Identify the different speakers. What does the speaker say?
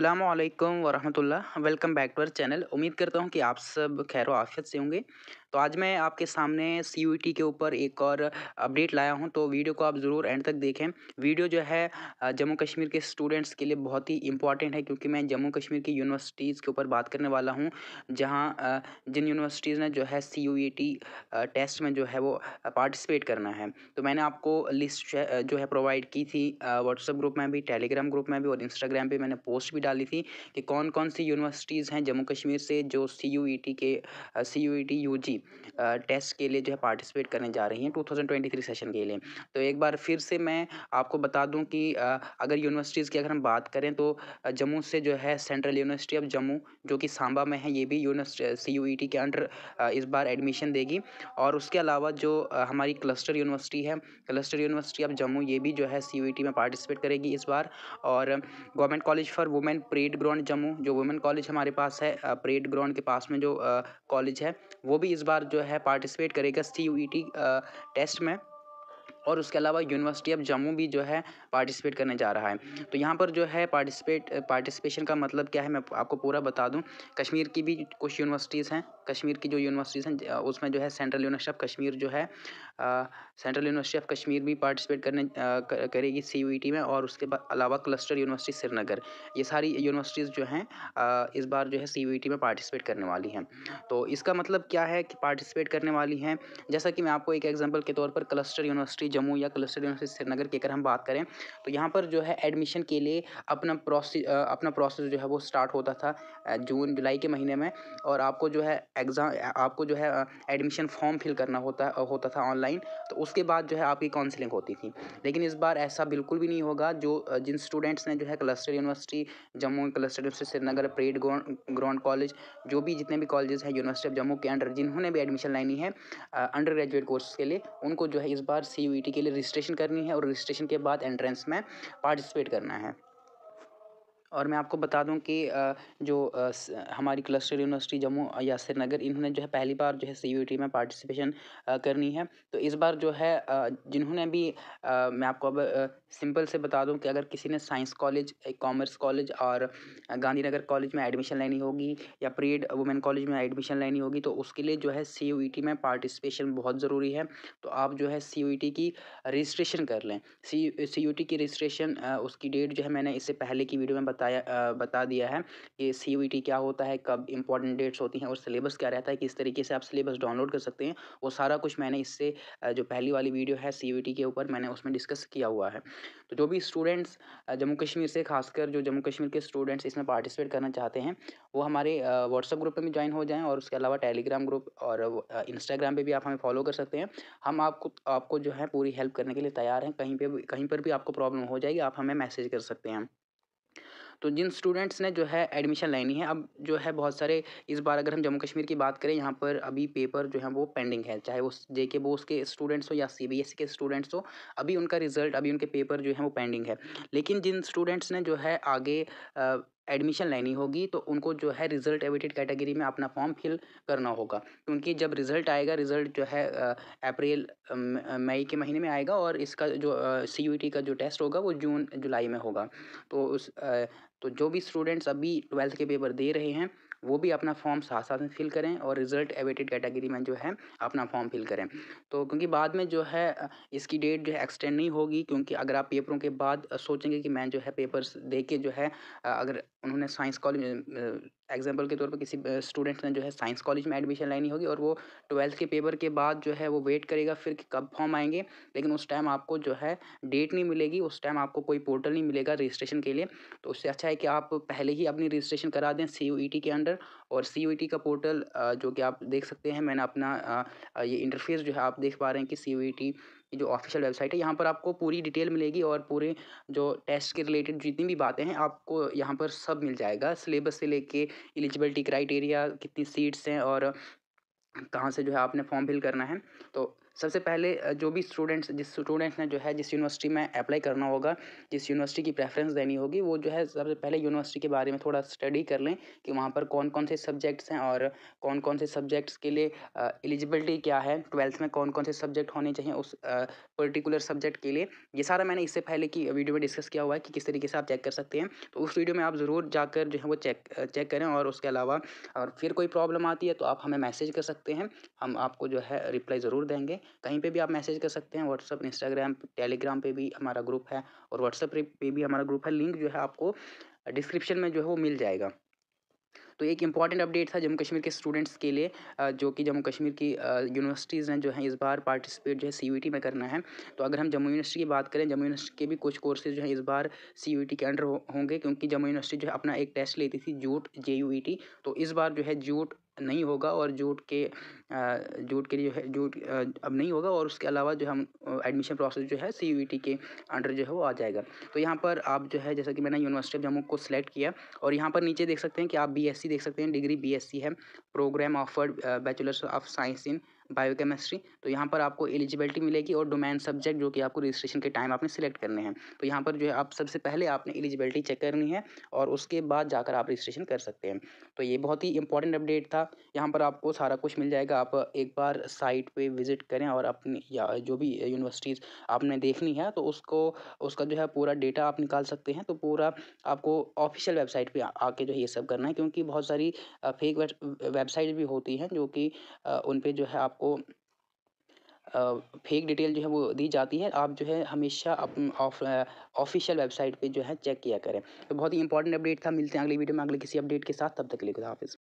Speaker 1: अल्लाम वरहमल welcome back to our channel उम्मीद करता हूँ कि आप सब खैर आफियत से होंगे तो आज मैं आपके सामने सी e के ऊपर एक और अपडेट लाया हूँ तो वीडियो को आप ज़रूर एंड तक देखें वीडियो जो है जम्मू कश्मीर के स्टूडेंट्स के लिए बहुत ही इंपॉर्टेंट है क्योंकि मैं जम्मू कश्मीर की यूनिवर्सिटीज़ के ऊपर बात करने वाला हूँ जहाँ जिन यूनिवर्सिटीज़ ने जो है सी e टेस्ट में जो है वो पार्टिसिपेट करना है तो मैंने आपको लिस्ट जो है प्रोवाइड की थी व्हाट्सएप ग्रुप में भी टेलीग्राम ग्रुप में भी और इंस्टाग्राम पर मैंने पोस्ट भी डाली थी कि कौन कौन सी यूनिवर्सिटीज़ हैं जम्मू कश्मीर से जो सी e के सी यू जी टेस्ट के लिए जो है पार्टिसिपेट करने जा रही हैं 2023 सेशन के लिए तो एक बार फिर से मैं आपको बता दूं कि अगर यूनिवर्सिटीज़ की अगर हम बात करें तो जम्मू से जो है सेंट्रल यूनिवर्सिटी ऑफ जम्मू जो कि सांबा में है ये भी यूनिवर्सिटी सी यू के अंडर इस बार एडमिशन देगी और उसके अलावा जो हमारी क्लस्टर यूनिवर्सिटी है क्लस्टर यूनिवर्सिटी ऑफ जम्मू ये भी जो है सी में पार्टिसिपेट करेगी इस बार और government college for women parade ground Jammu जो वुमेन कॉलेज हमारे पास है परेड ग्राउंड के पास में जो कॉलेज है वो भी इस बार बार जो है पार्टिसिपेट करेगा सी यू टेस्ट में और उसके अलावा यूनिवर्सिटी ऑफ जम्मू भी जो है पार्टिसिपेट करने जा रहा है तो यहाँ पर जो है पार्टिसिपेट पार्टिसिपेशन का मतलब क्या है मैं आपको पूरा बता दूँ कश्मीर की भी कुछ यूनिवर्सिटीज़ हैं कश्मीर की जो यूनिवर्सिटीज़ हैं उसमें जो है सेंट्रल यूनिवर्सिटी ऑफ कश्मीर जो है सेंट्रल यूनिवर्सिटी ऑफ कश्मीर भी पार्टिसिपेट करने करेगी सी e में और उसके अलावा क्लस्टर यूनिवर्सिटी श्रीनगर ये सारी यूनिवर्सिटीज़ जो हैं इस बार जो है सी e में पार्टिसिपेट करने वाली हैं तो इसका मतलब क्या है कि पार्टिसिपेट करने वाली हैं जैसा कि मैं आपको एक एग्जाम्पल के तौर पर क्लस्टर यूनिवर्सिटी जम्मू या क्लस्टर यूनिवर्सिटी श्रीनगर की अगर हम बात करें तो यहाँ पर जो है एडमिशन के लिए अपना प्रोसे अपना प्रोसेस जो है वो स्टार्ट होता था जून जुलाई के महीने में और आपको जो है एग्ज़ाम आपको जो है एडमिशन फॉर्म फिल करना होता होता था ऑनलाइन ऑनलाइन तो उसके बाद जो है आपकी काउंसलिंग होती थी लेकिन इस बार ऐसा बिल्कुल भी नहीं होगा जो जिन स्टूडेंट्स ने जो है cluster university Jammu cluster university Srinagar parade ground college जो भी जितने भी कॉलेज हैं यूनिवर्सिटी ऑफ जम्मू के अंडर जिन्होंने भी एडमिशन लेनी है अंडर ग्रेजुएट कोर्स के लिए उनको जो है इस बार सी e के लिए रजिस्ट्रेशन करनी है और रजिस्ट्रेशन के बाद एंट्रेंस में पार्टिसिपेट करना है और मैं आपको बता दूँ कि जो हमारी क्लस्टर यूनिवर्सिटी जम्मू या श्रीनगर इन्होंने जो है पहली बार जो है सी यू टी में पार्टिसिपेशन करनी है तो इस बार जो है जिन्होंने भी मैं आपको अब सिंपल से बता दूं कि अगर किसी ने साइंस कॉलेज कॉमर्स कॉलेज और गांधीनगर कॉलेज में एडमिशन लेनी होगी या परेड वुमेन कॉलेज में एडमिशन लेनी होगी तो उसके लिए जो है सी यू टी में पार्टिसिपेशन बहुत ज़रूरी है तो आप जो है सी यू टी की रजिस्ट्रेशन कर लें सी सी यू टी की रजिस्ट्रेशन उसकी डेट जो है मैंने इससे पहले की वीडियो में बता बताया बता दिया है कि सी e क्या होता है कब इंपॉर्टेंट डेट्स होती हैं और सिलेबस क्या रहता है किस तरीके से आप सिलेबस डाउनलोड कर सकते हैं वो सारा कुछ मैंने इससे जो पहली वाली वीडियो है सी e के ऊपर मैंने उसमें डिस्कस किया हुआ है तो जो भी स्टूडेंट्स जम्मू कश्मीर से खासकर जो जम्मू कश्मीर के स्टूडेंट्स इसमें पार्टिसिपेट करना चाहते हैं वो हमारे व्हाट्सअप ग्रुप में ज्वाइन हो जाएँ और उसके अलावा टेलीग्राम ग्रुप और इंस्टाग्राम पर भी आप हमें फॉलो कर सकते हैं हम आपको आपको जो है पूरी हेल्प करने के लिए तैयार हैं कहीं पर कहीं पर भी आपको प्रॉब्लम हो जाएगी आप हमें मैसेज कर सकते हैं तो जिन स्टूडेंट्स ने जो है एडमिशन लेनी है अब जो है बहुत सारे इस बार अगर हम जम्मू कश्मीर की बात करें यहाँ पर अभी पेपर जो है वो पेंडिंग है चाहे वो जे के बोस के स्टूडेंट्स हो या सी बी एस ई के स्टूडेंट्स हो अभी उनका रिज़ल्ट अभी उनके पेपर जो है वो पेंडिंग है लेकिन जिन स्टूडेंट्स ने जो है आगे एडमिशन लेनी होगी तो उनको जो है रिजल्ट एविटेड कैटेगरी में अपना फॉर्म फिल करना होगा तो क्योंकि जब रिजल्ट आएगा रिजल्ट जो है अप्रैल मई के महीने में आएगा और इसका जो सी यू टी का जो टेस्ट होगा वो जून जुलाई में होगा तो उस तो जो भी स्टूडेंट्स अभी ट्वेल्थ के पेपर दे रहे हैं वो भी अपना फॉर्म साथ साथ में फिल करें और रिजल्ट एवेटेड कैटेगरी में जो है अपना फॉर्म फिल करें तो क्योंकि बाद में जो है इसकी डेट जो है एक्सटेंड नहीं होगी क्योंकि अगर आप पेपरों के बाद सोचेंगे कि मैं जो है पेपर्स दे के जो है अगर उन्होंने साइंस कॉलेज एग्जाम्पल के तौर पर किसी स्टूडेंट्स ने जो है साइंस कॉलेज में एडमिशन लेनी होगी और वो ट्वेल्थ के पेपर के बाद जो है वो वेट करेगा फिर कि कब फॉर्म आएंगे लेकिन उस टाइम आपको जो है डेट नहीं मिलेगी उस टाइम आपको कोई पोर्टल नहीं मिलेगा रजिस्ट्रेशन के लिए तो उससे अच्छा है कि आप पहले ही अपनी रजिस्ट्रेशन करा दें सी e के अंडर और सी e का पोर्टल जो कि आप देख सकते हैं मैंने अपना ये इंटरफेस जो है आप देख पा रहे हैं कि सी जो ऑफिशियल वेबसाइट है यहाँ पर आपको पूरी डिटेल मिलेगी और पूरे जो टेस्ट के रिलेटेड जितनी भी बातें हैं आपको यहाँ पर सब मिल जाएगा सिलेबस से लेके एलिजिबिलिटी क्राइटेरिया कितनी सीट्स हैं और कहाँ से जो है आपने फॉर्म फिल करना है तो सबसे पहले जो भी स्टूडेंट्स जिस स्टूडेंट्स ने जो है जिस यूनिवर्सिटी में अप्लाई करना होगा जिस यूनिवर्सिटी की प्रेफरेंस देनी होगी वो जो है सबसे पहले यूनिवर्सिटी के बारे में थोड़ा स्टडी कर लें कि वहाँ पर कौन कौन से सब्जेक्ट्स हैं और कौन कौन से सब्जेक्ट्स के लिए एलिजिबिलिटी क्या है ट्वेल्थ में कौन कौन से सब्जेक्ट होने चाहिए उस पर्टिकुलर सब्जेक्ट के लिए ये सारा मैंने इससे पहले की वीडियो में डिस्कस किया हुआ है कि किस तरीके से आप चेक कर सकते हैं तो उस वीडियो में आप ज़रूर जाकर जो है वो चेक चेक करें और उसके अलावा और फिर कोई प्रॉब्लम आती है तो आप हमें मैसेज कर सकते हैं हम आपको जो है रिप्लाई ज़रूर देंगे कहीं पे भी आप मैसेज कर सकते हैं व्हाट्सअप इंस्टाग्राम टेलीग्राम पे भी हमारा ग्रुप है और व्हाट्सअप पे भी हमारा ग्रुप है लिंक जो है आपको डिस्क्रिप्शन में जो है वो मिल जाएगा तो एक इम्पॉर्टेंट अपडेट था जम्मू कश्मीर के स्टूडेंट्स के लिए जो कि जम्मू कश्मीर की यूनिवर्सिटीज़ हैं जो हैं इस बार पार्टिसिपेट जो है सी में करना है तो अगर हम जम्मू यूनिवर्सिटी की बात करें जम्मू यूनिवर्सिटी के भी कुछ कोर्सेज जो हैं इस बार सी के अंडर होंगे क्योंकि जम्मू यूनिवर्सिटी जो है अपना एक टेस्ट लेती थी जूट जे e तो इस बार जो है जूट नहीं होगा और जूट के जूट के लिए जो है जूट अब नहीं होगा और उसके अलावा जो हम एडमिशन प्रोसेस जो है सी यू टी के अंडर जो है वो आ जाएगा तो यहाँ पर आप जो है जैसा कि मैंने यूनिवर्सिटी ऑफ जम्मू को सिलेक्ट किया और यहाँ पर नीचे देख सकते हैं कि आप बी एस सी देख सकते हैं डिग्री बी एस सी है programme offered bachelors of science in biochemistry तो यहाँ पर आपको एलिजिबिलिटी मिलेगी और डोमेन सब्जेक्ट जो कि आपको रजिस्ट्रेशन के टाइम आपने सिलेक्ट करने हैं तो यहाँ पर जो है आप सबसे पहले आपने एलिजिबिलिटी चेक करनी है और उसके बाद जाकर आप रजिस्ट्रेशन कर सकते हैं तो ये बहुत ही इंपॉर्टेंट अपडेट था यहाँ पर आपको सारा कुछ मिल जाएगा आप एक बार साइट पर विजिट करें और अपनी या जो भी यूनिवर्सिटीज़ आपने देखनी है तो उसको उसका जो है पूरा डेटा आप निकाल सकते हैं तो पूरा आपको ऑफिशियल वेबसाइट पर आके जो है ये सब करना है क्योंकि बहुत सारी फेक वेबसाइट भी होती हैं जो कि उन पर जो है आपको आपको फेक डिटेल जो है वो दी जाती है आप जो है हमेशा ऑफिशियल वेबसाइट पे जो है चेक किया करें तो बहुत ही इंपॉर्टेंट अपडेट था मिलते हैं अगली वीडियो में अगले किसी अपडेट के साथ तब तक के लिए खुदा हाफिज़